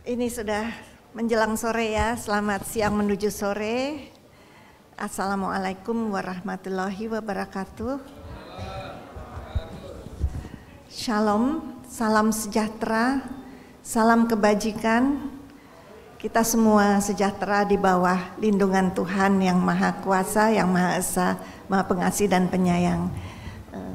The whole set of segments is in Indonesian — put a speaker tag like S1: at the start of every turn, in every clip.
S1: Ini sudah menjelang sore ya, selamat siang menuju sore. Assalamualaikum warahmatullahi wabarakatuh. Shalom, salam sejahtera, salam kebajikan. Kita semua sejahtera di bawah lindungan Tuhan yang Maha Kuasa, yang Maha Esa, Maha Pengasih dan Penyayang. Eh,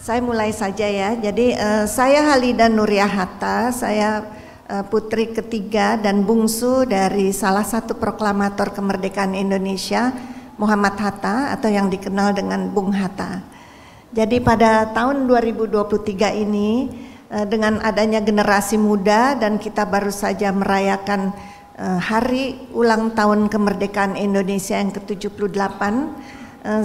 S1: saya mulai saja ya. Jadi eh, saya Halida Hatta, saya Eh, putri ketiga dan bungsu dari salah satu proklamator kemerdekaan Indonesia, Muhammad Hatta atau yang dikenal dengan Bung Hatta. Jadi pada tahun 2023 ini eh, dengan adanya generasi muda dan kita baru saja merayakan eh, hari ulang tahun kemerdekaan Indonesia yang ke-78,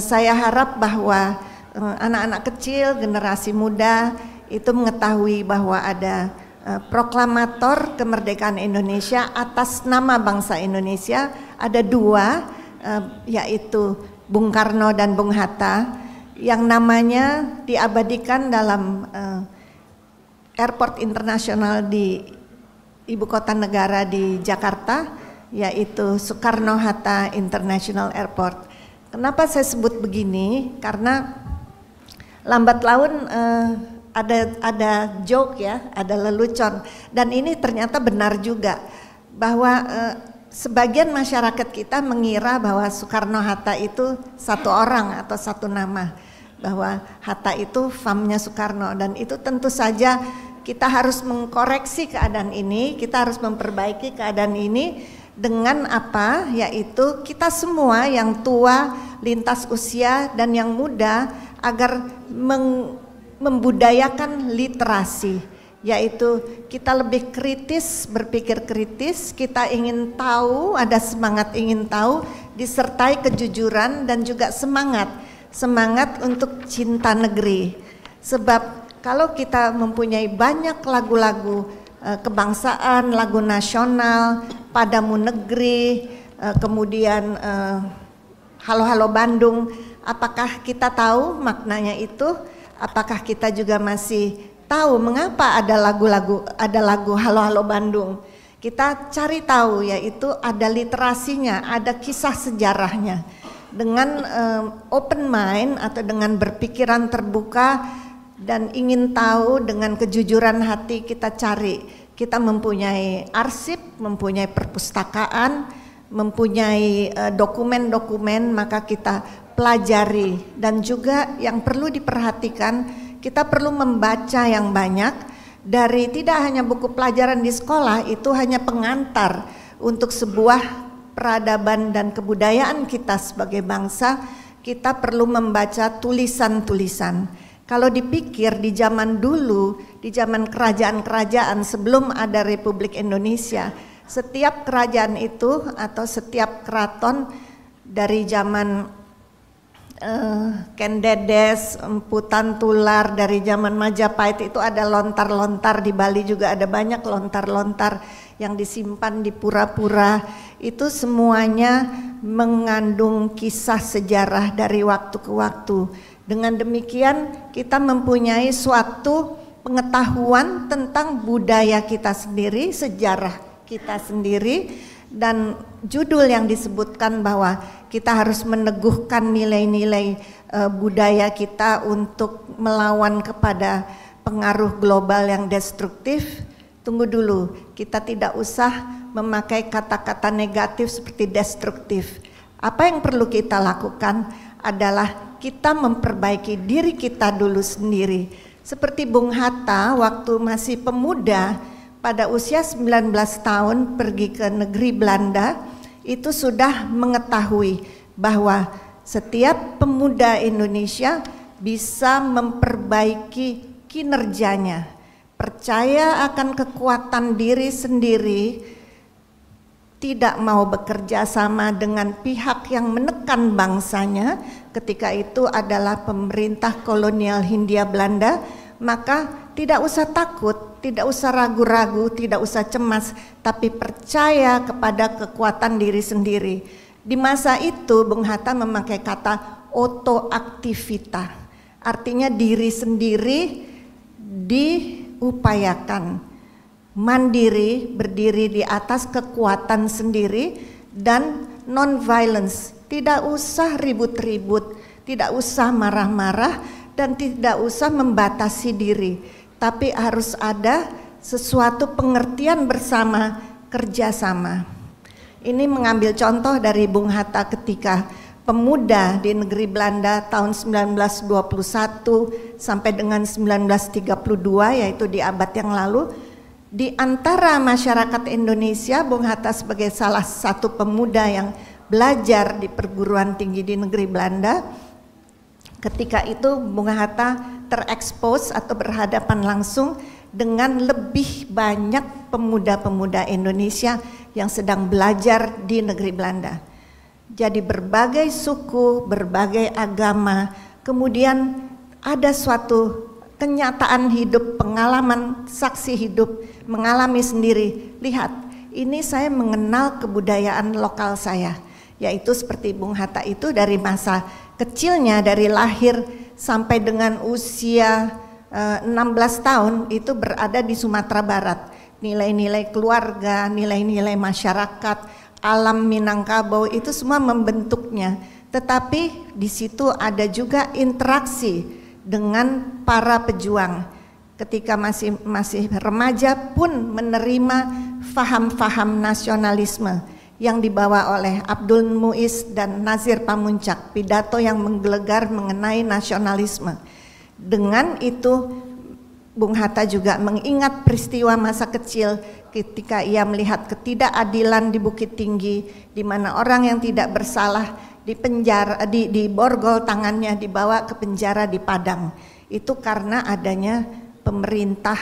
S1: saya harap bahwa anak-anak kecil, generasi muda itu mengetahui bahwa ada Eh, proklamator kemerdekaan Indonesia atas nama bangsa Indonesia ada dua eh, yaitu Bung Karno dan Bung Hatta yang namanya diabadikan dalam eh, airport internasional di ibu kota negara di Jakarta yaitu Soekarno Hatta International Airport. Kenapa saya sebut begini? Karena lambat laun eh, ada ada joke ya, ada lelucon dan ini ternyata benar juga bahwa eh, sebagian masyarakat kita mengira bahwa Soekarno Hatta itu satu orang atau satu nama bahwa Hatta itu famnya Soekarno dan itu tentu saja kita harus mengkoreksi keadaan ini, kita harus memperbaiki keadaan ini dengan apa yaitu kita semua yang tua lintas usia dan yang muda agar meng, membudayakan literasi, yaitu kita lebih kritis, berpikir kritis, kita ingin tahu, ada semangat ingin tahu, disertai kejujuran dan juga semangat, semangat untuk cinta negeri. Sebab kalau kita mempunyai banyak lagu-lagu eh, kebangsaan, lagu nasional, padamu negeri, eh, kemudian eh, halo-halo Bandung, apakah kita tahu maknanya itu? apakah kita juga masih tahu mengapa ada lagu-lagu ada lagu Halo Halo Bandung? Kita cari tahu yaitu ada literasinya, ada kisah sejarahnya. Dengan um, open mind atau dengan berpikiran terbuka dan ingin tahu dengan kejujuran hati kita cari. Kita mempunyai arsip, mempunyai perpustakaan, mempunyai eh, dokumen-dokumen, uh, maka kita pelajari dan juga yang perlu diperhatikan kita perlu membaca yang banyak dari tidak hanya buku pelajaran di sekolah itu hanya pengantar untuk sebuah peradaban dan kebudayaan kita sebagai bangsa kita perlu membaca tulisan-tulisan. Kalau dipikir di zaman dulu, di zaman kerajaan-kerajaan sebelum ada Republik Indonesia, setiap kerajaan itu atau setiap keraton dari zaman uh, eh, kendedes, emputan tular dari zaman Majapahit itu ada lontar-lontar di Bali juga ada banyak lontar-lontar yang disimpan di pura-pura itu semuanya mengandung kisah sejarah dari waktu ke waktu. Dengan demikian kita mempunyai suatu pengetahuan tentang budaya kita sendiri, sejarah kita sendiri dan judul yang disebutkan bahwa kita harus meneguhkan nilai-nilai uh, budaya kita untuk melawan kepada pengaruh global yang destruktif. Tunggu dulu, kita tidak usah memakai kata-kata negatif seperti destruktif. Apa yang perlu kita lakukan adalah kita memperbaiki diri kita dulu sendiri. Seperti Bung Hatta waktu masih pemuda, pada usia 19 tahun pergi ke negeri Belanda itu sudah mengetahui bahwa setiap pemuda Indonesia bisa memperbaiki kinerjanya, percaya akan kekuatan diri sendiri, tidak mau bekerja sama dengan pihak yang menekan bangsanya, ketika itu adalah pemerintah kolonial Hindia Belanda, maka tidak usah takut tidak usah ragu-ragu, tidak usah cemas, tapi percaya kepada kekuatan diri sendiri. Di masa itu Bung Hatta memakai kata otoaktivita. Artinya diri sendiri diupayakan mandiri, berdiri di atas kekuatan sendiri dan non-violence. Tidak usah ribut-ribut, tidak usah marah-marah dan tidak usah membatasi diri tapi harus ada sesuatu pengertian bersama kerjasama. Ini mengambil contoh dari Bung Hatta ketika pemuda di negeri Belanda tahun 1921 sampai dengan 1932 yaitu di abad yang lalu di antara masyarakat Indonesia Bung Hatta sebagai salah satu pemuda yang belajar di perguruan tinggi di negeri Belanda Ketika itu Bung Hatta terekspos atau berhadapan langsung dengan lebih banyak pemuda-pemuda Indonesia yang sedang belajar di negeri Belanda. Jadi berbagai suku, berbagai agama, kemudian ada suatu kenyataan hidup, pengalaman saksi hidup, mengalami sendiri. Lihat, ini saya mengenal kebudayaan lokal saya, yaitu seperti Bung Hatta itu dari masa kecilnya dari lahir sampai dengan usia uh, eh, 16 tahun itu berada di Sumatera Barat. Nilai-nilai keluarga, nilai-nilai masyarakat, alam Minangkabau itu semua membentuknya. Tetapi di situ ada juga interaksi dengan para pejuang ketika masih masih remaja pun menerima faham-faham nasionalisme yang dibawa oleh Abdul Muiz dan Nazir Pamuncak, pidato yang menggelegar mengenai nasionalisme. Dengan itu Bung Hatta juga mengingat peristiwa masa kecil ketika ia melihat ketidakadilan di Bukit Tinggi di mana orang yang tidak bersalah penjara, di borgol tangannya dibawa ke penjara di Padang. Itu karena adanya pemerintah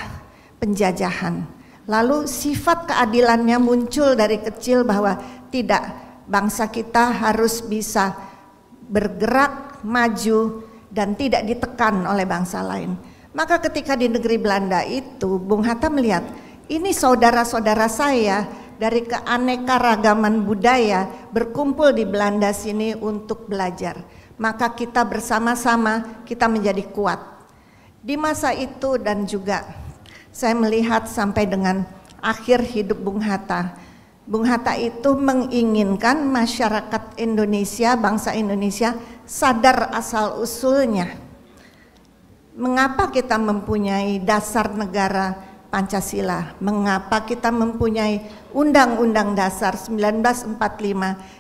S1: penjajahan. Lalu sifat keadilannya muncul dari kecil bahwa tidak bangsa kita harus bisa bergerak maju dan tidak ditekan oleh bangsa lain. Maka ketika di negeri Belanda itu Bung Hatta melihat ini saudara-saudara saya dari keanekaragaman budaya berkumpul di Belanda sini untuk belajar. Maka kita bersama-sama kita menjadi kuat. Di masa itu dan juga saya melihat sampai dengan akhir hidup Bung Hatta. Bung Hatta itu menginginkan masyarakat Indonesia, bangsa Indonesia sadar asal usulnya. Mengapa kita mempunyai dasar negara Pancasila? Mengapa kita mempunyai Undang-Undang Dasar 1945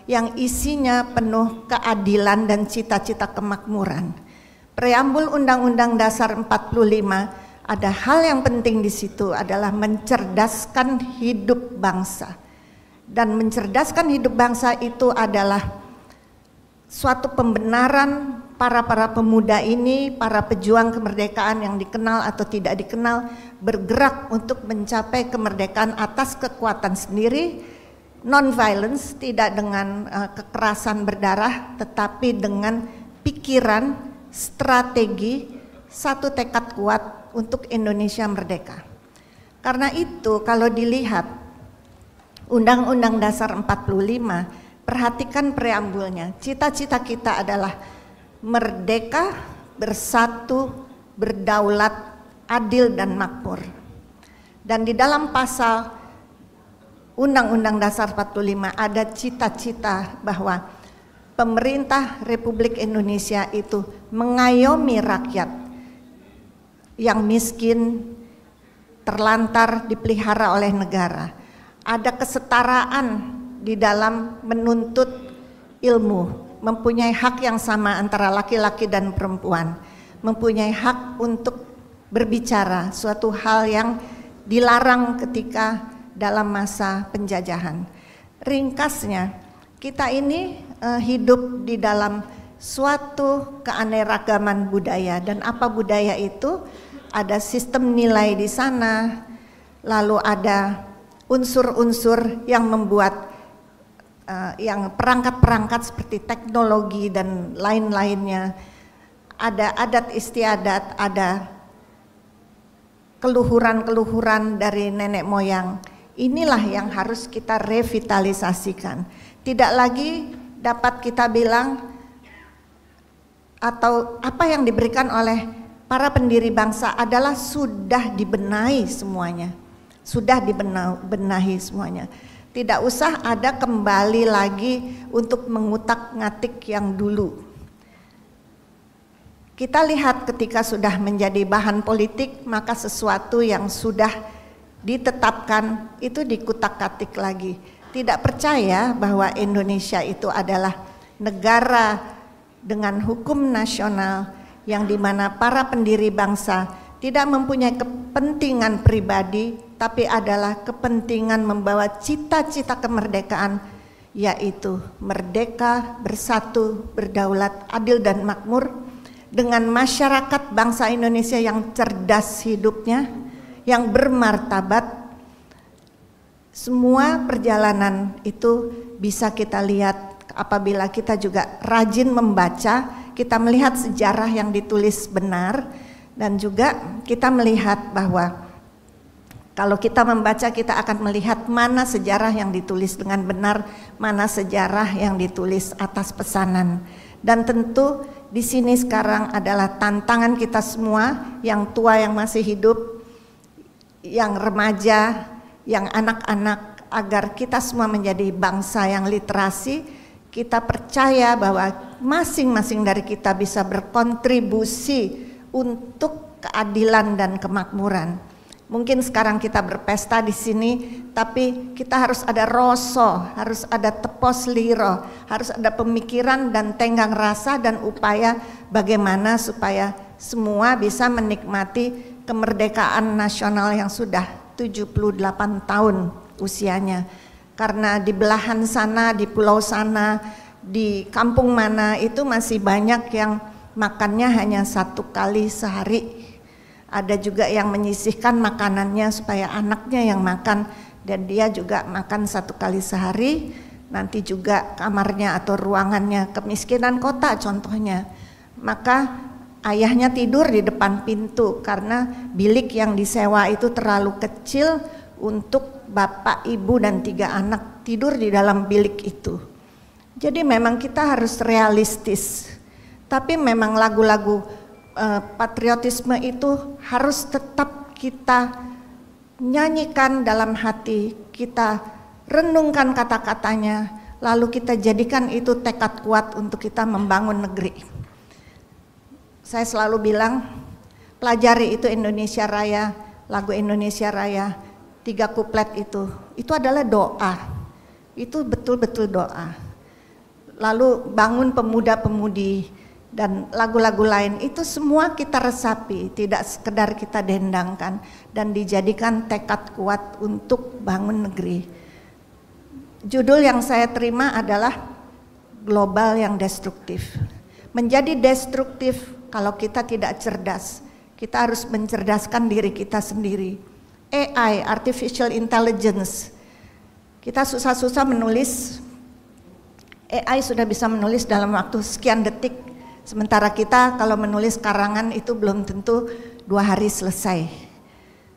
S1: yang isinya penuh keadilan dan cita-cita kemakmuran? Preambul Undang-Undang Dasar 45 ada hal yang penting di situ adalah mencerdaskan hidup bangsa. Dan mencerdaskan hidup bangsa itu adalah suatu pembenaran para-para pemuda ini, para pejuang kemerdekaan yang dikenal atau tidak dikenal bergerak untuk mencapai kemerdekaan atas kekuatan sendiri, non-violence, tidak dengan eh, kekerasan berdarah, tetapi dengan pikiran, strategi, satu tekad kuat untuk Indonesia merdeka. Karena itu kalau dilihat Undang-Undang Dasar 45, perhatikan preambulnya. Cita-cita kita adalah merdeka, bersatu, berdaulat, adil dan makmur. Dan di dalam pasal Undang-Undang Dasar 45 ada cita-cita bahwa pemerintah Republik Indonesia itu mengayomi rakyat yang miskin, terlantar dipelihara oleh negara. Ada kesetaraan di dalam menuntut ilmu, mempunyai hak yang sama antara laki-laki dan perempuan, mempunyai hak untuk berbicara, suatu hal yang dilarang ketika dalam masa penjajahan. Ringkasnya, kita ini uh, hidup di dalam suatu keaneragaman budaya dan apa budaya itu? ada sistem nilai di sana, lalu ada unsur-unsur yang membuat uh, yang perangkat-perangkat seperti teknologi dan lain-lainnya. Ada adat istiadat, ada keluhuran-keluhuran dari nenek moyang. Inilah yang harus kita revitalisasikan. Tidak lagi dapat kita bilang atau apa yang diberikan oleh para pendiri bangsa adalah sudah dibenahi semuanya. Sudah dibenahi semuanya. Tidak usah ada kembali lagi untuk mengutak-ngatik yang dulu. Kita lihat ketika sudah menjadi bahan politik, maka sesuatu yang sudah ditetapkan itu dikutak-katik lagi. Tidak percaya bahwa Indonesia itu adalah negara dengan hukum nasional, yang dimana para pendiri bangsa tidak mempunyai kepentingan pribadi, tapi adalah kepentingan membawa cita-cita kemerdekaan, yaitu merdeka, bersatu, berdaulat, adil, dan makmur, dengan masyarakat bangsa Indonesia yang cerdas hidupnya, yang bermartabat. Semua perjalanan itu bisa kita lihat apabila kita juga rajin membaca kita melihat sejarah yang ditulis benar dan juga kita melihat bahwa kalau kita membaca kita akan melihat mana sejarah yang ditulis dengan benar, mana sejarah yang ditulis atas pesanan. Dan tentu di sini sekarang adalah tantangan kita semua yang tua yang masih hidup, yang remaja, yang anak-anak agar kita semua menjadi bangsa yang literasi, kita percaya bahwa masing-masing dari kita bisa berkontribusi untuk keadilan dan kemakmuran. Mungkin sekarang kita berpesta di sini, tapi kita harus ada roso, harus ada tepos liro, harus ada pemikiran dan tenggang rasa dan upaya bagaimana supaya semua bisa menikmati kemerdekaan nasional yang sudah 78 tahun usianya. Karena di belahan sana, di pulau sana, di kampung mana itu masih banyak yang makannya hanya satu kali sehari. Ada juga yang menyisihkan makanannya supaya anaknya yang makan dan dia juga makan satu kali sehari. Nanti juga kamarnya atau ruangannya kemiskinan kota contohnya. Maka ayahnya tidur di depan pintu karena bilik yang disewa itu terlalu kecil untuk bapak, ibu dan tiga anak tidur di dalam bilik itu. Jadi memang kita harus realistis. Tapi memang lagu-lagu eh, patriotisme itu harus tetap kita nyanyikan dalam hati, kita renungkan kata-katanya, lalu kita jadikan itu tekad kuat untuk kita membangun negeri. Saya selalu bilang, pelajari itu Indonesia Raya, lagu Indonesia Raya, tiga kuplet itu, itu adalah doa. Itu betul-betul doa lalu bangun pemuda-pemudi dan lagu-lagu lain itu semua kita resapi, tidak sekedar kita dendangkan dan dijadikan tekad kuat untuk bangun negeri. Judul yang saya terima adalah global yang destruktif. Menjadi destruktif kalau kita tidak cerdas. Kita harus mencerdaskan diri kita sendiri. AI, artificial intelligence. Kita susah-susah menulis AI sudah bisa menulis dalam waktu sekian detik, sementara kita kalau menulis karangan itu belum tentu dua hari selesai.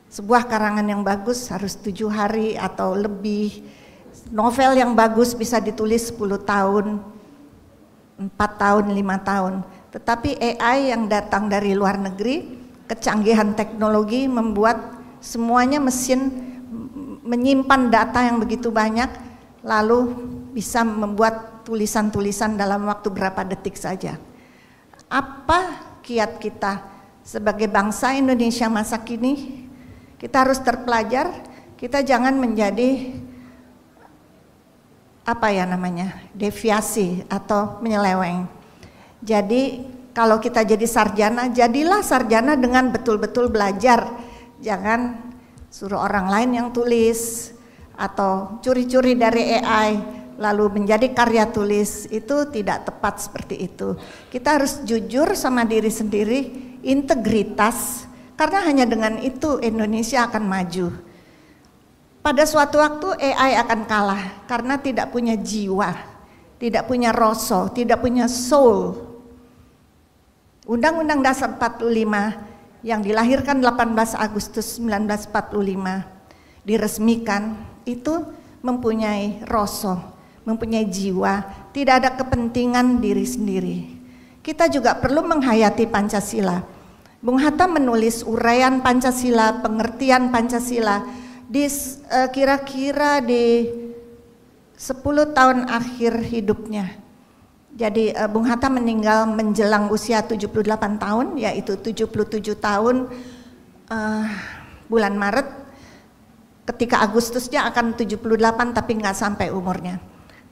S1: Sebuah karangan yang bagus harus tujuh hari atau lebih. Novel yang bagus bisa ditulis 10 tahun, empat tahun, lima tahun. Tetapi AI yang datang dari luar negeri, kecanggihan teknologi membuat semuanya mesin menyimpan data yang begitu banyak, lalu bisa membuat tulisan-tulisan dalam waktu berapa detik saja. Apa kiat kita sebagai bangsa Indonesia masa kini? Kita harus terpelajar, kita jangan menjadi apa ya namanya deviasi atau menyeleweng. Jadi kalau kita jadi sarjana, jadilah sarjana dengan betul-betul belajar. Jangan suruh orang lain yang tulis atau curi-curi dari AI lalu menjadi karya tulis itu tidak tepat seperti itu. Kita harus jujur sama diri sendiri, integritas, karena hanya dengan itu Indonesia akan maju. Pada suatu waktu AI akan kalah karena tidak punya jiwa, tidak punya rasa, tidak punya soul. Undang-Undang Dasar 45 yang dilahirkan 18 Agustus 1945 diresmikan itu mempunyai rosoh mempunyai jiwa, tidak ada kepentingan diri sendiri. Kita juga perlu menghayati Pancasila. Bung Hatta menulis uraian Pancasila, pengertian Pancasila di eh, kira-kira uh, di 10 tahun akhir hidupnya. Jadi uh, Bung Hatta meninggal menjelang usia 78 tahun, yaitu 77 tahun uh, bulan Maret. Ketika Agustusnya akan 78 tapi nggak sampai umurnya.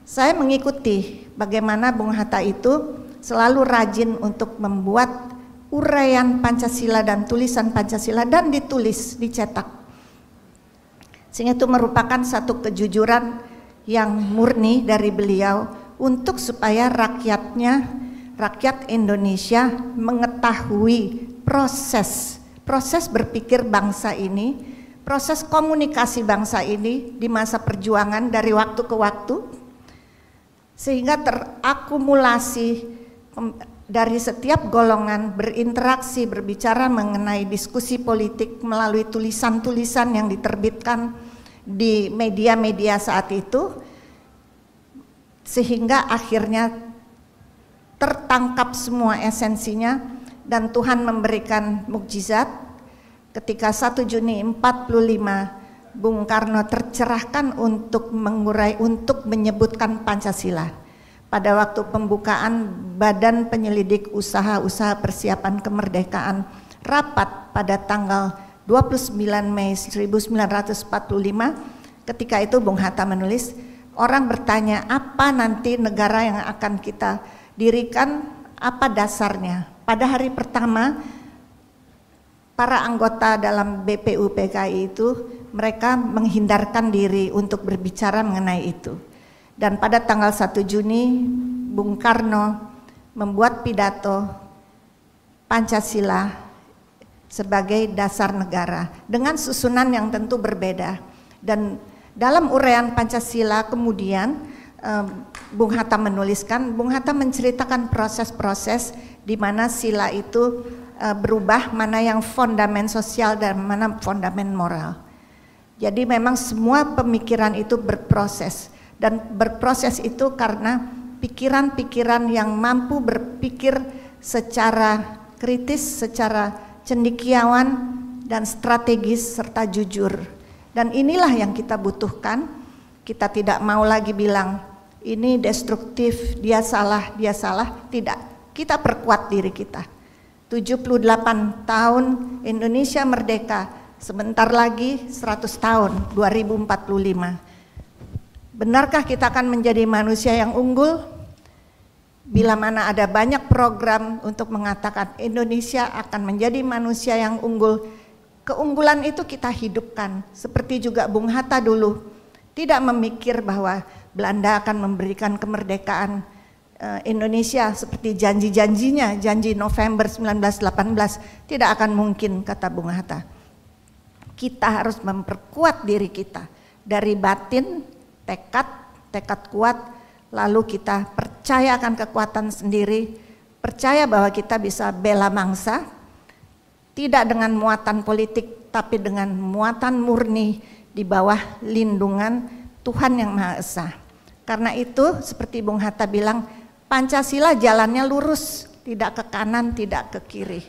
S1: Saya mengikuti bagaimana Bung Hatta itu selalu rajin untuk membuat uraian Pancasila dan tulisan Pancasila dan ditulis, dicetak. Sehingga itu merupakan satu kejujuran yang murni dari beliau untuk supaya rakyatnya, rakyat Indonesia mengetahui proses, proses berpikir bangsa ini, proses komunikasi bangsa ini di masa perjuangan dari waktu ke waktu sehingga terakumulasi dari setiap golongan berinteraksi, berbicara mengenai diskusi politik melalui tulisan-tulisan yang diterbitkan di media-media saat itu, sehingga akhirnya tertangkap semua esensinya dan Tuhan memberikan mukjizat ketika 1 Juni 45 Bung Karno tercerahkan untuk mengurai untuk menyebutkan Pancasila pada waktu pembukaan Badan Penyelidik Usaha-usaha Persiapan Kemerdekaan rapat pada tanggal 29 Mei 1945 ketika itu Bung Hatta menulis orang bertanya apa nanti negara yang akan kita dirikan apa dasarnya pada hari pertama para anggota dalam BPUPKI itu mereka menghindarkan diri untuk berbicara mengenai itu. Dan pada tanggal 1 Juni, Bung Karno membuat pidato Pancasila sebagai dasar negara dengan susunan yang tentu berbeda. Dan dalam uraian Pancasila kemudian eh, Bung Hatta menuliskan, Bung Hatta menceritakan proses-proses di mana sila itu eh, berubah, mana yang fondamen sosial dan mana fondamen moral. Jadi memang semua pemikiran itu berproses dan berproses itu karena pikiran-pikiran yang mampu berpikir secara kritis, secara cendikiawan dan strategis serta jujur. Dan inilah yang kita butuhkan. Kita tidak mau lagi bilang ini destruktif, dia salah, dia salah, tidak. Kita perkuat diri kita. 78 tahun Indonesia merdeka Sebentar lagi 100 tahun, 2045. Benarkah kita akan menjadi manusia yang unggul? Bila mana ada banyak program untuk mengatakan Indonesia akan menjadi manusia yang unggul, keunggulan itu kita hidupkan. Seperti juga Bung Hatta dulu, tidak memikir bahwa Belanda akan memberikan kemerdekaan eh, Indonesia seperti janji-janjinya, janji November 1918 tidak akan mungkin kata Bung Hatta. Kita harus memperkuat diri kita dari batin, tekad, tekad kuat, lalu kita percaya akan kekuatan sendiri, percaya bahwa kita bisa bela mangsa, tidak dengan muatan politik, tapi dengan muatan murni di bawah lindungan Tuhan Yang Maha Esa. Karena itu, seperti Bung Hatta bilang, Pancasila jalannya lurus, tidak ke kanan, tidak ke kiri.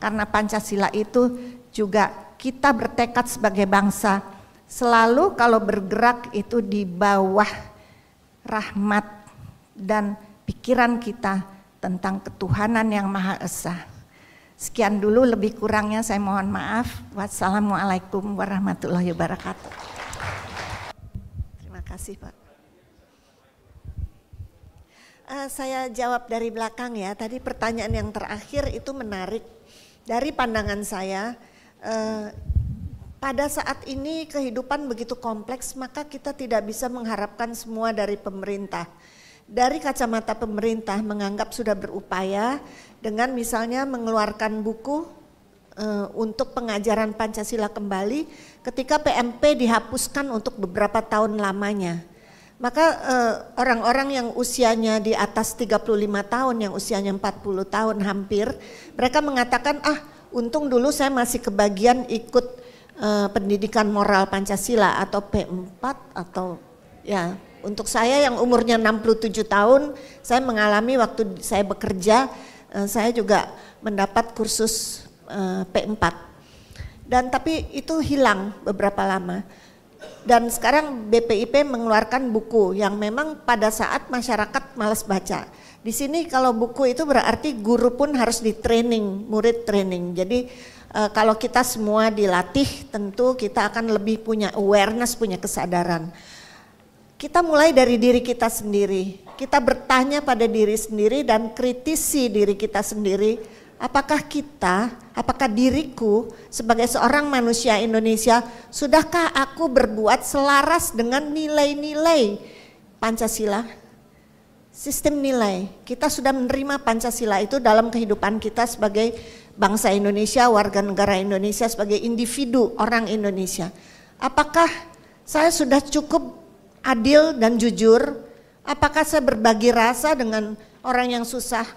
S1: Karena Pancasila itu juga kita bertekad sebagai bangsa selalu kalau bergerak itu di bawah rahmat dan pikiran kita tentang ketuhanan yang Maha Esa. Sekian dulu lebih kurangnya saya mohon maaf. Wassalamualaikum warahmatullahi wabarakatuh. Terima kasih Pak. Uh, saya jawab dari belakang ya. Tadi pertanyaan yang terakhir itu menarik. Dari pandangan saya, Eh, pada saat ini kehidupan begitu kompleks, maka kita tidak bisa mengharapkan semua dari pemerintah. Dari kacamata pemerintah menganggap sudah berupaya dengan misalnya mengeluarkan buku e, untuk pengajaran Pancasila kembali ketika PMP dihapuskan untuk beberapa tahun lamanya. Maka eh, orang-orang e, yang usianya di atas 35 tahun, yang usianya 40 tahun hampir, mereka mengatakan ah Untung dulu saya masih kebagian ikut uh, pendidikan moral Pancasila atau P4 atau ya untuk saya yang umurnya 67 tahun saya mengalami waktu saya bekerja uh, saya juga mendapat kursus uh, eh, P4 dan tapi itu hilang beberapa lama dan sekarang BPIP mengeluarkan buku yang memang pada saat masyarakat malas baca di sini kalau buku itu berarti guru pun harus di training, murid training. Jadi e, kalau kita semua dilatih tentu kita akan lebih punya awareness, punya kesadaran. Kita mulai dari diri kita sendiri. Kita bertanya pada diri sendiri dan kritisi diri kita sendiri. Apakah kita, apakah diriku sebagai seorang manusia Indonesia, sudahkah aku berbuat selaras dengan nilai-nilai Pancasila? sistem nilai. Kita sudah menerima Pancasila itu dalam kehidupan kita sebagai bangsa Indonesia, warga negara Indonesia, sebagai individu orang Indonesia. Apakah saya sudah cukup adil dan jujur? Apakah saya berbagi rasa dengan orang yang susah?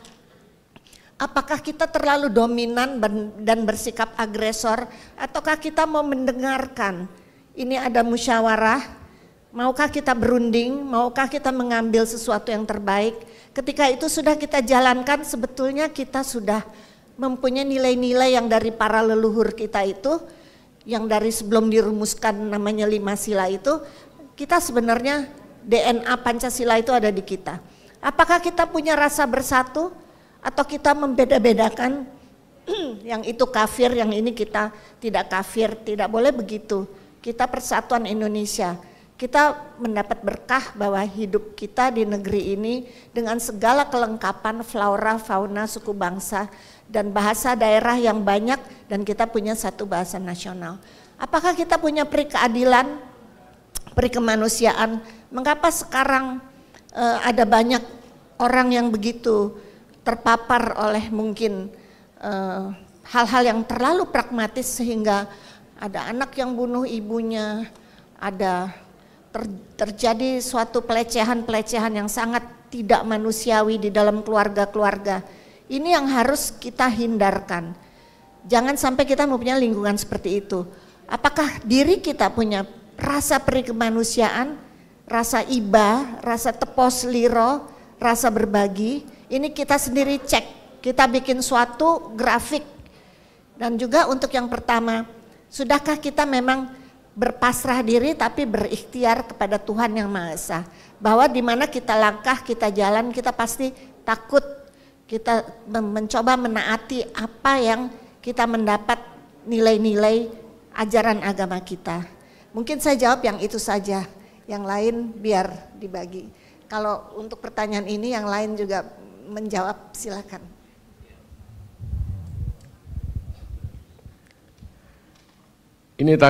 S1: Apakah kita terlalu dominan dan bersikap agresor ataukah kita mau mendengarkan? Ini ada musyawarah, Maukah kita berunding? Maukah kita mengambil sesuatu yang terbaik? Ketika itu sudah kita jalankan, sebetulnya kita sudah mempunyai nilai-nilai yang dari para leluhur kita itu, yang dari sebelum dirumuskan namanya lima sila itu, kita sebenarnya DNA Pancasila itu ada di kita. Apakah kita punya rasa bersatu atau kita membeda-bedakan yang itu kafir, yang ini kita tidak kafir, tidak boleh begitu. Kita persatuan Indonesia kita mendapat berkah bahwa hidup kita di negeri ini dengan segala kelengkapan flora, fauna, suku bangsa, dan bahasa daerah yang banyak dan kita punya satu bahasa nasional. Apakah kita punya perikeadilan, perikemanusiaan? Mengapa sekarang e, ada banyak orang yang begitu terpapar oleh mungkin eh, hal-hal yang terlalu pragmatis sehingga ada anak yang bunuh ibunya, ada terjadi suatu pelecehan-pelecehan yang sangat tidak manusiawi di dalam keluarga-keluarga. Ini yang harus kita hindarkan. Jangan sampai kita mempunyai lingkungan seperti itu. Apakah diri kita punya rasa perikemanusiaan, rasa iba, rasa tepos liro, rasa berbagi? Ini kita sendiri cek. Kita bikin suatu grafik. Dan juga untuk yang pertama, sudahkah kita memang berpasrah diri tapi berikhtiar kepada Tuhan yang Maha Esa. Bahwa di mana kita langkah, kita jalan, kita pasti takut. Kita mencoba menaati apa yang kita mendapat nilai-nilai ajaran agama kita. Mungkin saya jawab yang itu saja. Yang lain biar dibagi. Kalau untuk pertanyaan ini yang lain juga menjawab silakan. Ini tadi